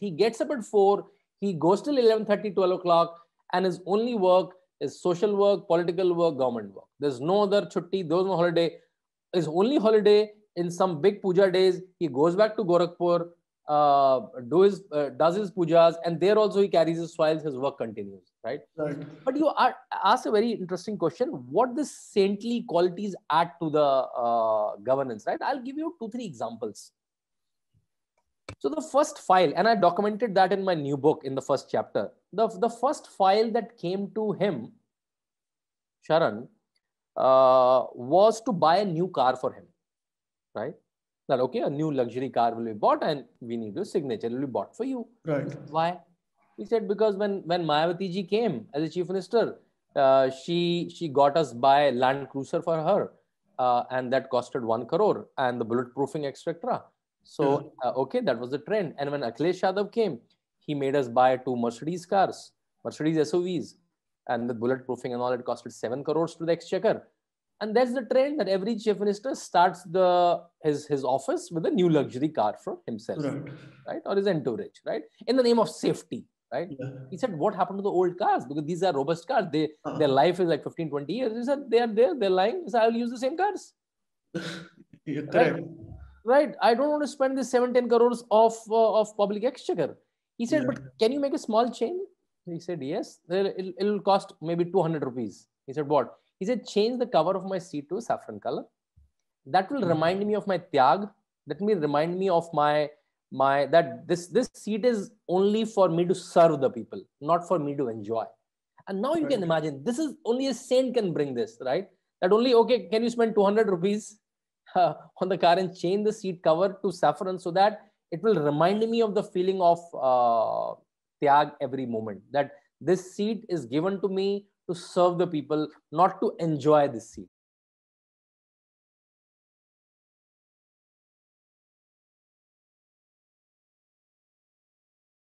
He gets up at 4, he goes till 11.30, 12 o'clock, and his only work is social work, political work, government work. There's no other chutti, there's no holiday. His only holiday in some big puja days, he goes back to Gorakhpur, uh, do his, uh, does his pujas, and there also he carries his files, his work continues, right? right. But you are, ask a very interesting question. What the saintly qualities add to the uh, governance, right? I'll give you two, three examples. So the first file, and I documented that in my new book in the first chapter, the, the first file that came to him, Sharon, uh, was to buy a new car for him, right? That okay, a new luxury car will be bought and we need your signature, We will be bought for you. Right. Why? He said, because when, when Mayawati ji came as a chief minister, uh, she, she got us buy Land Cruiser for her. Uh, and that costed 1 crore and the bulletproofing, etc. So, uh, okay, that was the trend. And when Akhilesh Yadav came, he made us buy two Mercedes cars, Mercedes SUVs, and with bulletproofing and all, it costed seven crores to the exchequer. And that's the trend that every chief minister starts the his his office with a new luxury car for himself, right, right? or his entourage, right, in the name of safety, right? Yeah. He said, what happened to the old cars? Because these are robust cars. They uh-huh. their life is like 15, 20 years. He said, they are there, they're lying. He said, I'll use the same cars. You correct. Right? right i don't want to spend this seven ten crores of uh, of public exchequer he said yeah. but can you make a small change he said yes it'll, it'll cost maybe 200 rupees he said what he said change the cover of my seat to saffron color that will hmm. remind me of my tyag that me remind me of my my that this this seat is only for me to serve the people not for me to enjoy and now you can imagine this is only a saint can bring this right that only okay can you spend 200 rupees uh, on the car and change the seat cover to saffron so that it will remind me of the feeling of uh, tyag every moment that this seat is given to me to serve the people, not to enjoy this seat.